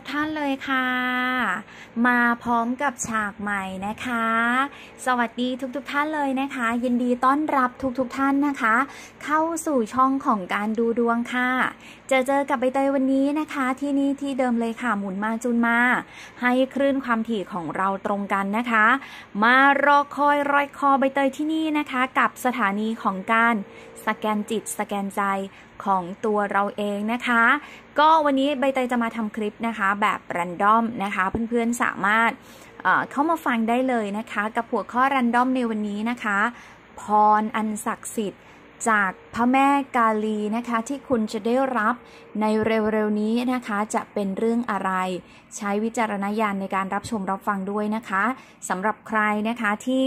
ทุกท่านเลยค่ะ มาพร้อมกับฉากใหม่นะคะ สวัสดีทุกๆทท่านเลยนะคะ ยินดีต้อนรับทุกๆทท่านนะคะ เข้าสู่ช่องของการดูดวงค่ะ จะเจอกับใบเตยวันนี้นะคะ ที่นี่ที่เดิมเลยค่ะหมุนมาจุนมา ให้คลื่นความถี่ของเราตรงกันนะคะ มารอคอยรอยคอใบเตยที่นี่นะคะ กับสถานีของการสแกนจิตสแกนใจของตัวเราเองนะคะ ก็วันนี้ใบเตยจะมาทำคลิปนะคะแบบรันดอมนะคะเพื่อนๆสามารถเข้ามาฟังได้เลยนะคะกับหัวข้อรันดอมในวันนี้นะคะพรอันศักดิ์สิทธิ์จากพระแม่กาลีนะคะที่คุณจะได้รับในเร็วๆ นี้นะคะจะเป็นเรื่องอะไร ใช้วิจารณญาณในการรับชมรับฟังด้วยนะคะสำหรับใครนะคะที่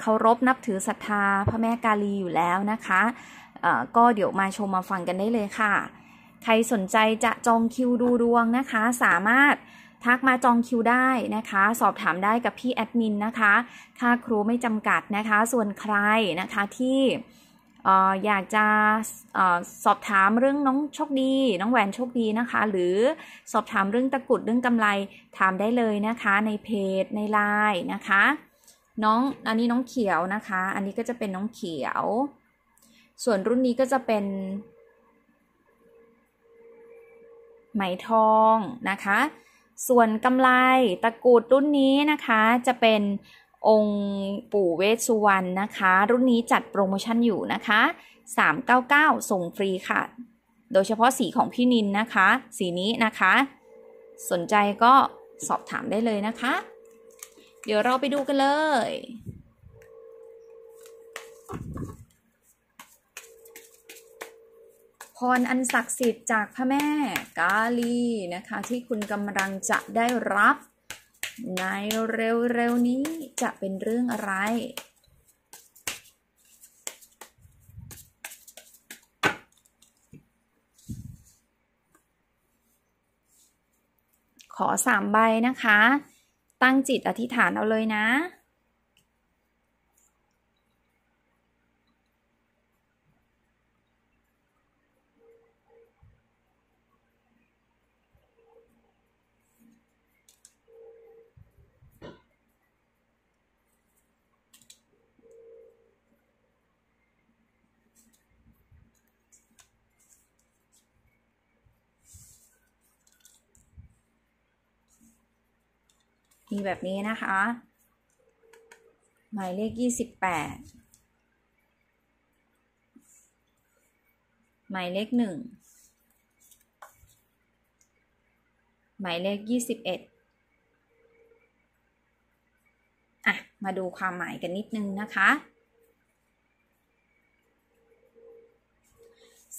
เคารพนับถือศรัทธาพระแม่กาลีอยู่แล้วนะคะก็เดี๋ยวมาชมมาฟังกันได้เลยค่ะ ใครสนใจจะจองคิวดูดวงนะคะ สามารถทักมาจองคิวได้นะคะ สอบถามได้กับพี่แอดมินนะคะค่าครูไม่จำกัดนะคะ ส่วนใครนะคะที่อยากจะสอบถามเรื่องน้องโชคดี น้องแหวนโชคดีนะคะ หรือสอบถามเรื่องตะกุดเรื่องกำไร ถามได้เลยนะคะในเพจในไลน์นะคะน้องอันนี้น้องเขียวนะคะ อันนี้ก็จะเป็นน้องเขียวส่วนรุ่นนี้ก็จะเป็นไหมทองนะคะ ส่วนกำไลตะกูดรุ่นนี้นะคะ จะเป็นองค์ปู่เวสสุวรรณนะคะ รุ่นนี้จัดโปรโมชั่นอยู่นะคะ 399 ส่งฟรีค่ะ โดยเฉพาะสีของพี่นินนะคะ สีนี้นะคะ สนใจก็สอบถามได้เลยนะคะ เดี๋ยวเราไปดูกันเลยพรอันศักดิ์สิทธิ์จากพระแม่กาลีนะคะ ที่คุณกำลังจะได้รับในเร็วๆนี้จะเป็นเรื่องอะไร ขอสามใบนะคะ ตั้งจิตอธิษฐานเอาเลยนะมีแบบนี้นะคะ หมายเลขยี่สิบแปดหมายเลขหนึ่งหมายเลขยี่สิบเอ็ดอ่ะ มาดูความหมายกันนิดนึงนะคะ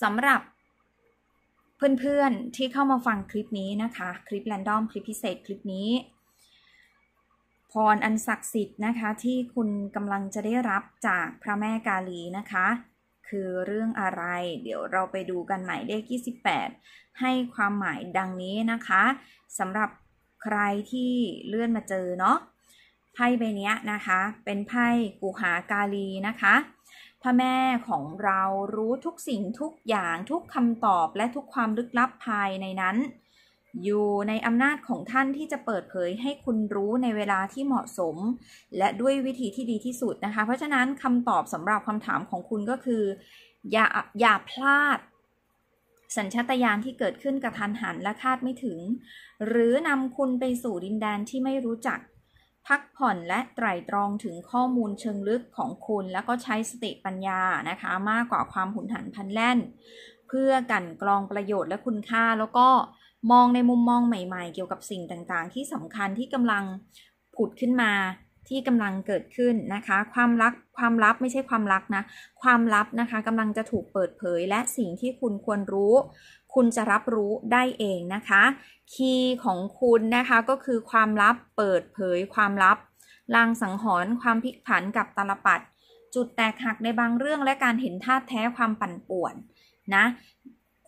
สำหรับเพื่อนๆที่เข้ามาฟังคลิปนี้นะคะ คลิปแรนดอม คลิปพิเศษคลิปนี้พรอันศักดิ์สิทธิ์นะคะ ที่คุณกำลังจะได้รับจากพระแม่กาลีนะคะ คือเรื่องอะไรเดี๋ยวเราไปดูกันหมายเลข28ให้ความหมายดังนี้นะคะสำหรับใครที่เลื่อนมาเจอเนาะไพ่ใบนี้นะคะ เป็นไพ่กูหากาลีนะคะพระแม่ของเรารู้ทุกสิ่งทุกอย่างทุกคำตอบและทุกความลึกลับภายในนั้นอยู่ในอำนาจของท่านที่จะเปิดเผยให้คุณรู้ในเวลาที่เหมาะสมและด้วยวิธีที่ดีที่สุดนะคะ เพราะฉะนั้นคำตอบสำหรับคำถามของคุณก็คือ อย่าอย่าพลาดสัญชาตญาณที่เกิดขึ้นกระทันหันและคาดไม่ถึง หรือนำคุณไปสู่ดินแดนที่ไม่รู้จักพักผ่อนและไตรตรองถึงข้อมูลเชิงลึกของคุณ แล้วก็ใช้สติปัญญานะคะ มากกว่าความหุนหันพันแล่น เพื่อกันกรองประโยชน์และคุณค่าแล้วก็มองในมุมมองใหม่ๆเกี่ยวกับสิ่งต่างๆ ที่สำคัญที่กำลังผุดขึ้นมาที่กำลังเกิดขึ้นนะคะ ความรักความลับไม่ใช่ความรักนะความลับนะคะกำลังจะถูกเปิดเผย และสิ่งที่คุณควรรู้ คุณจะรับรู้ได้เองนะคะ คีย์ของคุณนะคะก็คือความลับเปิดเผย ความลับลางสังหรณ์ความพลิกผันกับตลปัดจุดแตกหักในบางเรื่องและการเห็นท่าแท้ความปั่นป่วนนะ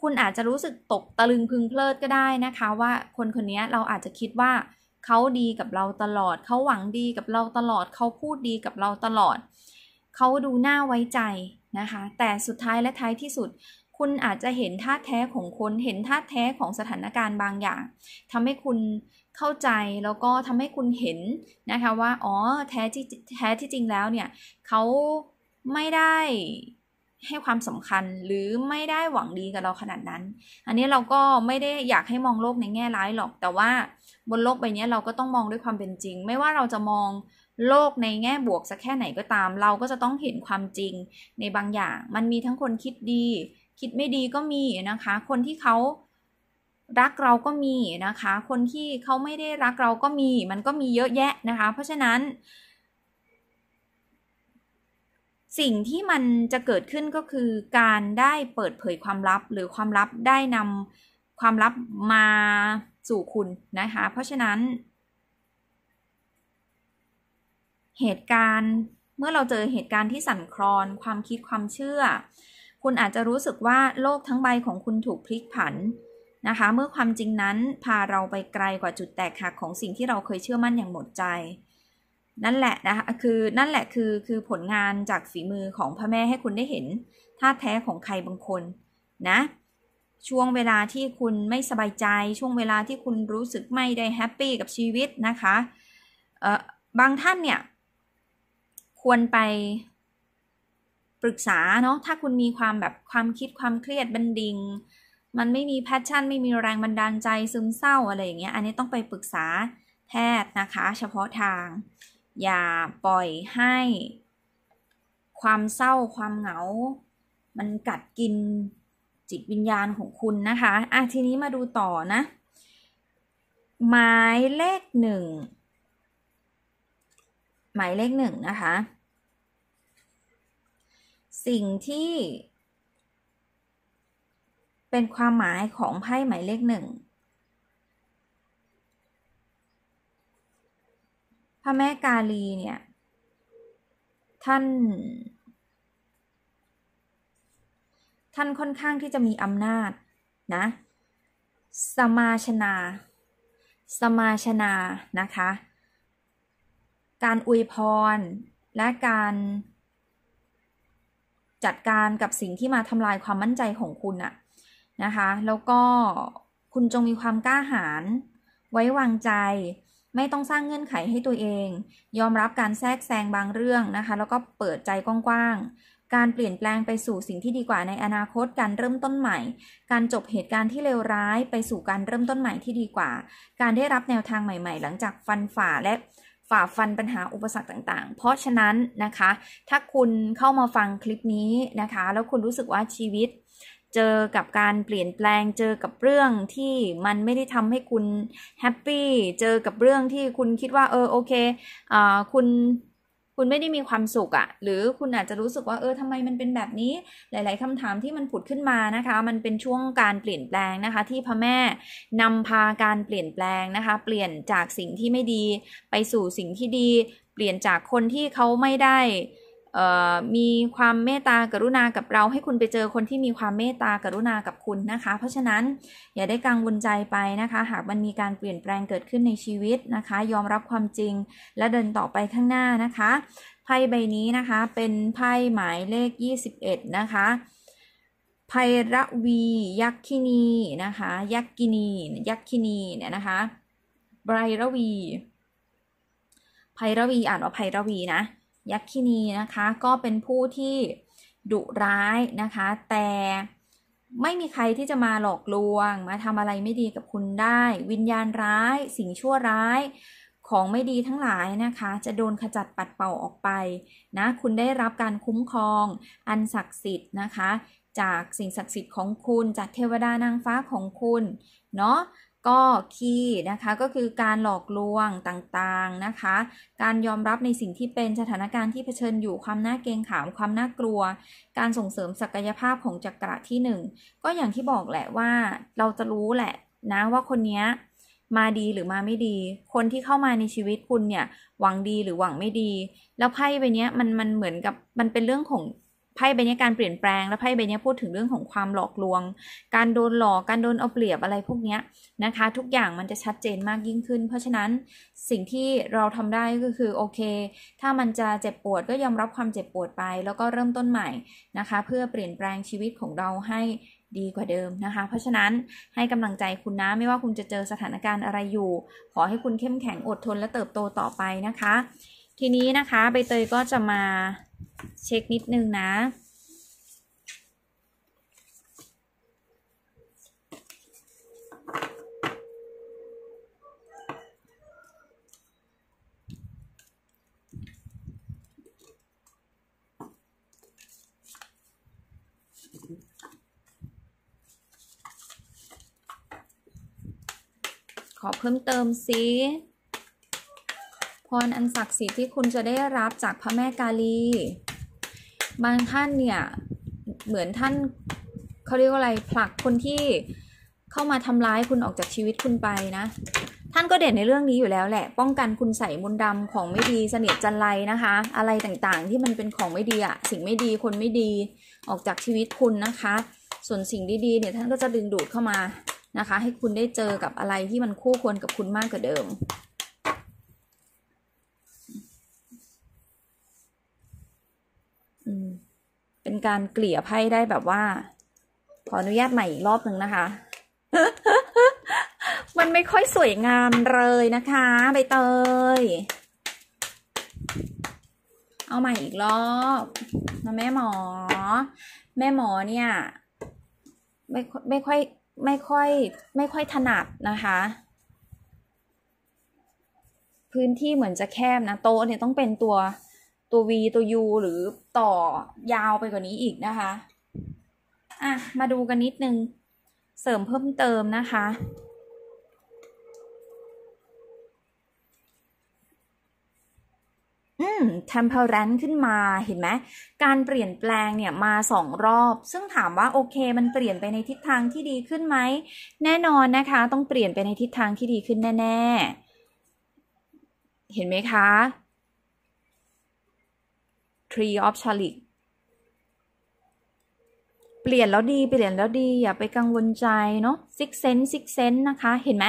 คุณอาจจะรู้สึกตกตะลึงพึงเพลิดก็ได้นะคะ ว่าคนคนนี้เราอาจจะคิดว่า เขาดีกับเราตลอด เขาหวังดีกับเราตลอด เขาพูดดีกับเราตลอด เขาดูน่าไว้ใจนะคะ แต่สุดท้ายและท้ายที่สุด คุณอาจจะเห็นท่าแท้ของคนเห็นท่าแท้ของสถานการณ์บางอย่าง ทำให้คุณเข้าใจแล้วก็ทำให้คุณเห็นนะคะว่าอ๋อแท้ที่แท้ที่จริงแล้วเนี่ยเขาไม่ได้ให้ความสำคัญหรือไม่ได้หวังดีกับเราขนาดนั้น อันนี้เราก็ไม่ได้อยากให้มองโลกในแง่ร้ายหรอก แต่ว่าบนโลกใบนี้เราก็ต้องมองด้วยความเป็นจริง ไม่ว่าเราจะมองโลกในแง่บวกสักแค่ไหนก็ตาม เราก็จะต้องเห็นความจริงในบางอย่าง มันมีทั้งคนคิดดีคิดไม่ดีก็มีนะคะ คนที่เขารักเราก็มีนะคะ คนที่เขาไม่ได้รักเราก็มี มันก็มีเยอะแยะนะคะ เพราะฉะนั้นสิ่งที่มันจะเกิดขึ้นก็คือการได้เปิดเผยความลับหรือความลับได้นำความลับมาสู่คุณนะคะเพราะฉะนั้น เหตุการณ์เมื่อเราเจอ เหตุการณ์ที่สั่นคลอนความคิดความเชื่อ คุณอาจจะรู้สึกว่าโลกทั้งใบของคุณถูกพลิกผันนะคะเมื่อความจริงนั้นพาเราไปไกลกว่าจุดแตกหักของสิ่งที่เราเคยเชื่อมั่นอย่างหมดใจนั่นแหละนะคะ คือ นั่นแหละคือ คือผลงานจากฝีมือของพระแม่ให้คุณได้เห็นท่าแท้ของใครบางคน นะ ช่วงเวลาที่คุณไม่สบายใจ ช่วงเวลาที่คุณรู้สึกไม่ได้แฮปปี้กับชีวิตนะคะ เอ่อ บางท่านเนี่ย ควรไปปรึกษาเนาะถ้าคุณมีความแบบความคิดความเครียดบันดิง มันไม่มีแพชชั่นไม่มีแรงบันดาลใจซึมเศร้าอะไรอย่างเงี้ย อันนี้ต้องไปปรึกษาแพทย์นะคะ เฉพาะทางอย่าปล่อยให้ความเศร้าความเหงา มันกัดกินจิตวิญญาณของคุณนะคะอ่ะทีนี้มาดูต่อนะ หมาย เลขหนึ่ง หมายเลขหนึ่งนะคะ สิ่งที่ เป็นความหมายของไพ่หมายเลขหนึ่งพระแม่กาลีเนี่ย ท่าน ท่านค่อนข้างที่จะมีอำนาจนะ สมาชนา สมาชนา นะคะ การอวยพร และการจัดการกับสิ่งที่มาทำลายความมั่นใจของคุณอะนะคะ แล้วก็คุณจงมีความกล้าหาญไว้วางใจไม่ต้องสร้างเงื่อนไขให้ตัวเอง ยอมรับการแทรกแซงบางเรื่องนะคะ แล้วก็เปิดใจกว้างๆการเปลี่ยนแปลงไปสู่สิ่งที่ดีกว่าในอนาคตการเริ่มต้นใหม่ การจบเหตุการณ์ที่เลวร้าย ไปสู่การเริ่มต้นใหม่ที่ดีกว่า การได้รับแนวทางใหม่ๆ หลังจากฟันฝ่าและฝ่าฟันปัญหาอุปสรรคต่างๆ เพราะฉะนั้นนะคะ ถ้าคุณเข้ามาฟังคลิปนี้นะคะ แล้วคุณรู้สึกว่าชีวิตเจอกับการเปลี่ยนแปลง เจอกับเรื่องที่มันไม่ได้ทำให้คุณแฮปปี้ เจอกับเรื่องที่คุณคิดว่าเออโอเค อ่คุณคุณไม่ได้มีความสุขอะหรือคุณอาจจะรู้สึกว่าเออทำไมมันเป็นแบบนี้ หลายๆคำถามที่มันผุดขึ้นมานะคะ มันเป็นช่วงการเปลี่ยนแปลงนะคะ ที่พระแม่นำพาการเปลี่ยนแปลงนะคะ เปลี่ยนจากสิ่งที่ไม่ดี ไปสู่สิ่งที่ดี เปลี่ยนจากคนที่เขาไม่ได้มีความเมตตา กรุณากับเราให้คุณไปเจอคนที่มีความเมตตา กรุณากับคุณนะคะ เพราะฉะนั้นอย่าได้ กังวลใจไปนะคะ หากมันมีการเปลี่ยนแปลงเกิดขึ้นในชีวิตนะคะ ยอมรับความจริงและเดินต่อไปข้างหน้านะคะไพ่ใบนี้นะคะเป็นไพ่หมายเลข 21 นะคะไพระวียักษินีนะคะยักษินียักษินีเนี่ยนะคะไพระวีไพระวีอ่านว่าไพระวีนะยักษินีนะคะก็เป็นผู้ที่ดุร้ายนะคะแต่ไม่มีใครที่จะมาหลอกลวงมาทำอะไรไม่ดีกับคุณได้ วิญญาณร้ายสิ่งชั่วร้ายของไม่ดีทั้งหลายนะคะ จะโดนขจัดปัดเป่าออกไปนะคุณได้รับการคุ้มครอง อันศักดิ์สิทธิ์นะคะ จากสิ่งศักดิ์สิทธิ์ของคุณจากเทวดานางฟ้าของคุณเนาะก็คีนะคะก็คือการหลอกลวงต่างๆนะคะ การยอมรับในสิ่งที่เป็นสถานการณ์ที่เผชิญอยู่ความน่าเกรงขามความน่ากลัว การส่งเสริมศักยภาพของจักระที่ 1 ก็อย่างที่บอกแหละว่า เราจะรู้แหละ นะว่าคนนี้มาดีหรือมาไม่ดี คนที่เข้ามาในชีวิตคุณเนี่ยหวังดีหรือหวังไม่ดี แล้วไพ่ใบนี้มันมันเหมือนกับมันเป็นเรื่องของไพ่ใบนี้การเปลี่ยนแปลงและไพ่ใบนี้พูดถึงเรื่องของความหลอกลวง การโดนหลอกการโดนเอาเปรียบอะไรพวกนี้นะคะ ทุกอย่างมันจะชัดเจนมากยิ่งขึ้น เพราะฉะนั้นสิ่งที่เราทำได้ก็คือโอเค ถ้ามันจะเจ็บปวดก็ยอมรับความเจ็บปวดไป แล้วก็เริ่มต้นใหม่นะคะ เพื่อเปลี่ยนแปลงชีวิตของเราให้ดีกว่าเดิมนะคะ เพราะฉะนั้นให้กำลังใจคุณนะ ไม่ว่าคุณจะเจอสถานการณ์อะไรอยู่ ขอให้คุณเข้มแข็งอดทน และเติบโตต่อไปนะคะ ทีนี้นะคะใบเตยก็จะมาเช็คนิด นึงนะ ขอเพิ่มเติมซิพรอันศักดิ์สิทธิ์ที่คุณจะได้รับจากพระแม่กาลีบางท่านเนี่ยเหมือนท่านเขาเรียกว่าอะไรผลักคนที่เข้ามาทำร้ายคุณออกจากชีวิตคุณไปนะท่านก็เด่นในเรื่องนี้อยู่แล้วแหละ ป้องกันคุณใส่มนดำของไม่ดีเสน่ห์จันไรนะคะ อะไรต่างๆ ที่มันเป็นของไม่ดีอะสิ่งไม่ดีคนไม่ดี ออกจากชีวิตคุณนะคะ ส่วนสิ่งดีๆเนี่ยท่านก็จะดึงดูดเข้ามานะคะให้คุณได้เจอกับอะไรที่มันคู่ควรกับคุณมากกว่าเดิมอืมเป็นการเกลี่ยไพ่ได้แบบว่าขออนุญาตใหม่อีกรอบหนึ่งนะคะ มันไม่ค่อยสวยงามเลยนะคะใบเตย เอาใหม่อีกรอบนะแม่หมอ แม่หมอเนี่ยไม่ไม่ค่อย ไม่ค่อย ไม่ค่อยถนัดนะคะ พื้นที่เหมือนจะแคบนะ โต๊ะเนี่ยต้องเป็นตัวตัว v ตัว u หรือต่อยาวไปกว่านี้อีกนะคะ อ่ะมาดูกันนิดนึง เสริมเพิ่มเติมนะคะ อืม temperance ขึ้นมา เห็นไหม การเปลี่ยนแปลงเนี่ยมาสองรอบ ซึ่งถามว่าโอเค มันเปลี่ยนไปในทิศทางที่ดีขึ้นไหม แน่นอนนะคะ ต้องเปลี่ยนไปในทิศทางที่ดีขึ้นแน่ ๆ เห็นไหมคะ Tree of c h a l i เปลี่ยนแล้วดี เปลี่ยนแล้วดีอย่าไปกังวลใจเนาะ six sense six sense นะคะเห็นไหม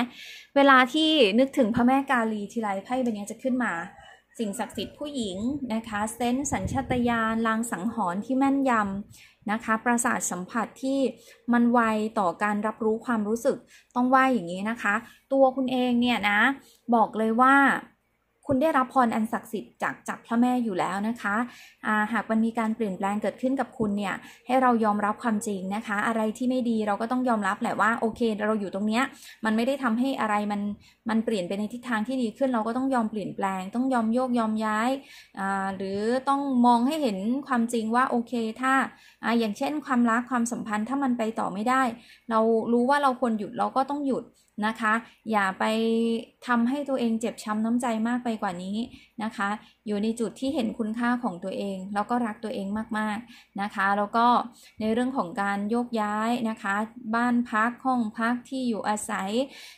เวลาที่นึกถึงพระแม่กาลีทีไรไพ่ใบนี้จะขึ้นมา สิ่งศักดิ์สิทธิ์ผู้หญิงนะคะเซนสัญชาตญาณลางสังหรณ์ที่แม่นยำนะคะ ประสาทสัมผัสที่มันไวต่อการรับรู้ความรู้สึกต้องวอย่างนี้นะคะ ตัวคุณเองเนี่ยนะ บอกเลยว่าคุณได้รับพรอันศักดิ์สิทธิ์จากจากพระแม่อยู่แล้วนะคะาหากมันมีการเปลี่ยนแปลงเกิดขึ้นกับคุณเนี่ย ให้เรายอมรับความจริงนะคะ อะไรที่ไม่ดีเราก็ต้องยอมรับ แหละว่าโอเคเราอยู่ตรงเนี้ย มันไม่ได้ทำให้อะไรมัน มันเปลี่ยนไปในทิศทางที่ดีขึ้น เราก็ต้องยอมเปลี่ยนแปลง ต้องยอมโยกยอมย้าย หรือต้องมองให้เห็นความจริงว่าโอเค ถ้าออย่างเช่น ความรักความสัมพันธ์ถ้ามันไปต่อไม่ได้ เรารู้ว่าเราควรหยุดเราก็ต้องหยุดนะคะอย่าไปทำให้ตัวเองเจ็บช้าน้ำใจมากไปกว่านี้นะคะ อยู่ในจุดที่เห็นคุณค่าของตัวเองแล้วก็รักตัวเองมากๆนะคะ แล้วก็ในเรื่องของการโยกย้ายนะคะ บ้านพักห้องพักที่อยู่อาศัย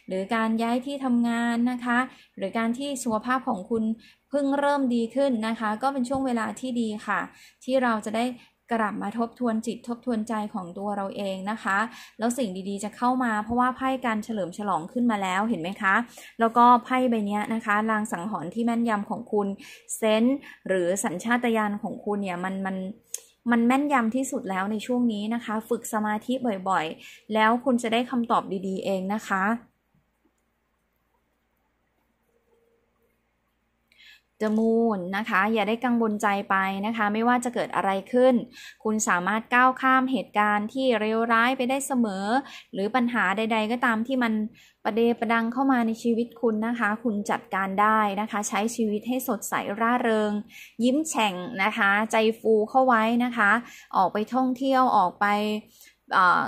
หรือการย้ายที่ทำงานนะคะ หรือการที่สุขภาพของคุณเพิ่งเริ่มดีขึ้นนะคะก็เป็นช่วงเวลาที่ดีค่ะ ที่เราจะได้กลับมาทบทวนจิตทบทวนใจของตัวเราเองนะคะ แล้วสิ่งดีๆจะเข้ามา เพราะว่าไพ่การเฉลิมฉลองขึ้นมาแล้วเห็นไหมคะ แล้วก็ไพ่ใบนี้นะคะลางสังหรณ์ที่แม่นยำของคุณเซนหรือสัญชาตญาณของคุณเนี่ยมันมันมันแม่นยำที่สุดแล้วในช่วงนี้นะคะ ฝึกสมาธิบ่อยๆ แล้วคุณจะได้คำตอบดี ๆ เองนะคะจมู m นะคะอย่าได้กังวลใจไปนะคะไม่ว่าจะเกิดอะไรขึ้น คุณสามารถก้าวข้ามเหตุการณ์ที่เลวร้ายไปได้เสมอ หรือปัญหาใดๆ ก็ตามที่มันประเดประดังเข้ามาในชีวิตคุณนะคะ คุณจัดการได้นะคะ ใช้ชีวิตให้สดใสร่าเริง ยิ้มแฉ่งนะคะ ใจฟูเข้าไว้นะคะ ออกไปท่องเที่ยวออกไป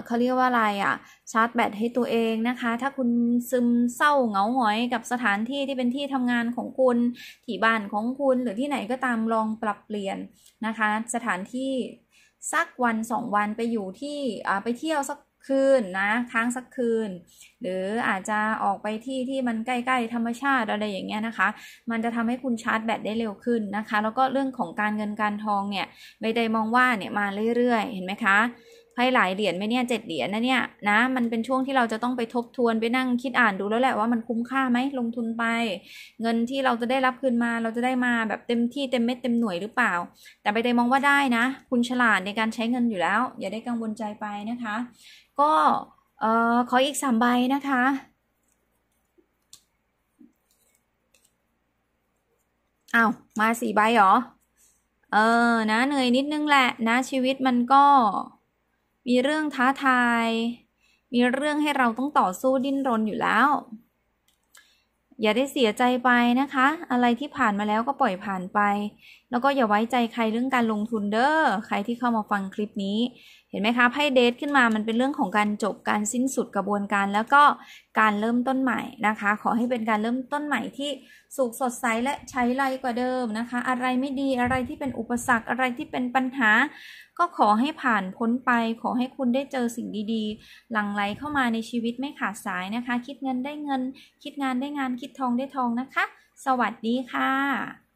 เขาเรียกว่าอะไรอะ่ะชาร์จแบตให้ตัวเองนะคะ ถ้าคุณซึมเศร้าเหงาหงอยกับสถานที่ที่เป็นที่ทำงานของคุณที่บ้านของคุณหรือที่ไหนก็ตามลองปรับเปลี่ยนนะคะ สถานที่สักวันสองวันไปอยู่ที่ไปเที่ยวสักคืนนะค้างสักคืน หรืออาจจะออกไปที่ที่มันใกล้ๆธรรมชาติอะไรอย่างเงี้ยนะคะ มันจะทำให้คุณชาร์จแบตได้เร็วขึ้นนะคะ แล้วก็เรื่องของการเงินการทองเนี่ยใบเตยมองว่าเนี่ยมาเรื่อย ๆ เห็นไหมคะให้หลายเหรียญไหมเนี่ยเจ็ดเหรียญนะเนี่ยนะ มันเป็นช่วงที่เราจะต้องไปทบทวนไปนั่งคิดอ่านดูแล้วแหละว่ามันคุ้มค่าไหมลงทุนไป เงินที่เราจะได้รับคืนมาเราจะได้มาแบบเต็มที่เต็มเม็ดเต็มหน่วยหรือเปล่า แต่ไปเตยมองว่าได้นะ คุณฉลาดในการใช้เงินอยู่แล้วอย่าได้กังวลใจไปนะคะ ก็เอ่อขออีกสามใบนะคะอา้าวมาสี่ใบเหรอ เออนะเหนื่อยนิดนึงแหละ นะชีวิตมันก็มีเรื่องท้าทาย มีเรื่องให้เราต้องต่อสู้ดิ้นรนอยู่แล้ว อย่าได้เสียใจไปนะคะ อะไรที่ผ่านมาแล้วก็ปล่อยผ่านไป แล้วก็อย่าไว้ใจใครเรื่องการลงทุนเด้อใครที่เข้ามาฟังคลิปนี้ เห็นไหมคะไพ่เดทขึ้นมา มันเป็นเรื่องของการจบการสิ้นสุดกระบวนการ แล้วก็การเริ่มต้นใหม่นะคะ ขอให้เป็นการเริ่มต้นใหม่ที่สุขสดใสและใช้ไรกว่าเดิมนะคะ อะไรไม่ดี อะไรที่เป็นอุปสรรค อะไรที่เป็นปัญหาก็ขอให้ผ่านพ้นไป ขอให้คุณได้เจอสิ่งดีๆ หลั่งไหลเข้ามาในชีวิตไม่ขาดสายนะคะ คิดเงินได้เงินคิดงานได้งานคิดทองได้ทองนะคะ สวัสดีค่ะ